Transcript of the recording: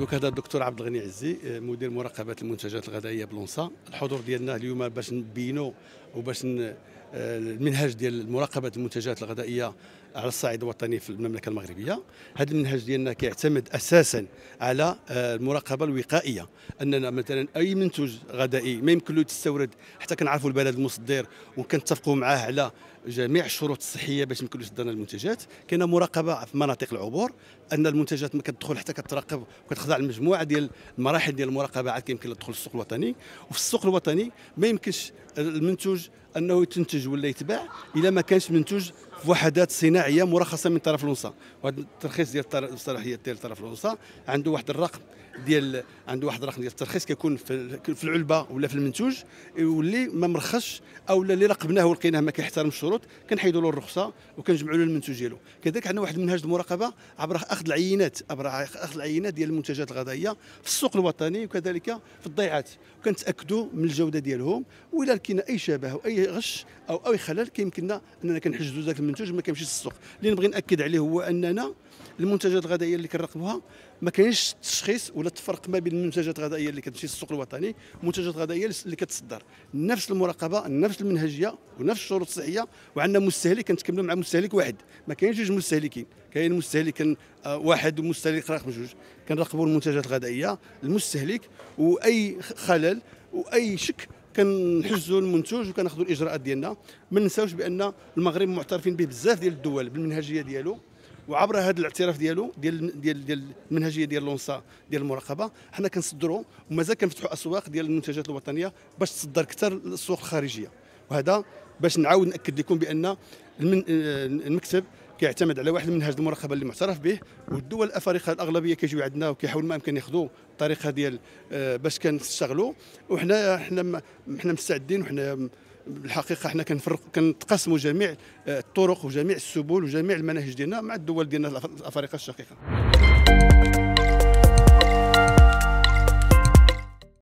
دوك هذا الدكتور عبد الغني عزي آه، مدير مراقبه المنتجات الغذائيه بلونسا الحضور ديالنا اليوم باش نبينوا وباش آه، المنهج ديال مراقبه المنتجات الغذائيه على الصعيد الوطني في المملكه المغربيه هذا المنهج ديالنا كيعتمد اساسا على آه، المراقبه الوقائيه اننا مثلا اي منتوج غذائي ما يمكن له يتستورد حتى كنعرفوا البلد المصدر وكنتفقوا معاه على جميع الشروط الصحيه باش يمكن يسدنا المنتجات كاينه مراقبه في مناطق العبور ان المنتجات ما كتدخل حتى كتراقب وكتخضع لمجموعه ديال المراحل ديال المراقبه عاد كيمكن للدخول للسوق الوطني وفي السوق الوطني ما يمكنش المنتوج انه يتنتج ولا يتباع الا ما كانش منتوج في وحدات صناعيه مرخصه من طرف الانصا وهذا الترخيص ديال الصلاحيه ديال طرف الانصا عنده واحد الرقم ديال عنده واحد الرقم ديال الترخيص كيكون في, العلبه ولا في المنتوج واللي ما مرخصش او اللي راقبناه ولقيناه ما كيحترمش الشروط كنحيدوا له الرخصه وكنجمعوا له المنتوج ديالو كذلك عندنا واحد المنهج المراقبه عبر اخذ العينات عبر اخذ العينات ديال المنتجات الغذائيه في السوق الوطني وكذلك في الضيعات وكنتاكدوا من الجوده ديالهم واذا لقينا اي شبه او اي غش او اي خلل كيمكننا اننا كنحجزوا ذاك المنتوج ما كيمشيش للسوق اللي نبغي ناكد عليه هو اننا المنتجات الغذائيه اللي كنراقبوها ما كاينش التشخيص ولا التفرق ما بين المنتجات الغذائيه اللي كتمشي للسوق الوطني والمنتجات الغذائيه اللي كتصدر نفس المراقبه نفس المنهجيه ونفس الشروط الصحيه وعندنا مستهلك كنتكملوا مع مستهلك واحد ما كاينش جوج مستهلكين كاين مستهلك آه، واحد ومستهلك رقم جوج كنراقبوا المنتجات الغذائيه المستهلك واي خلل واي شك كنحجزوا المنتوج وكناخذوا الاجراءات ديالنا ما ننساوش بان المغرب معترفين به بزاف ديال الدول بالمنهجيه ديالو وعبر هذا الاعتراف ديالو ديال ديال ديال المنهجيه ديال لونسا ديال المراقبه حنا كنصدروا ومازال كنفتحوا اسواق ديال المنتجات الوطنيه باش تصدر اكثر للسوق الخارجيه وهذا باش نعاود ناكد لكم بان آه، المكتب كيعتمد على واحد المنهج المراقبه اللي معترف به والدول الافارقه الاغلبيه كيجيو عندنا وكيحاولوا ما امكن ياخذوا الطريقه ديال آه، باش كنشتغلوا وحنا حنا حنا مستعدين وحنا بالحقيقه حنا كنفرق كنتقاسموا جميع آه، الطرق وجميع السبل وجميع المناهج ديالنا مع الدول ديالنا الافارقه الشقيقه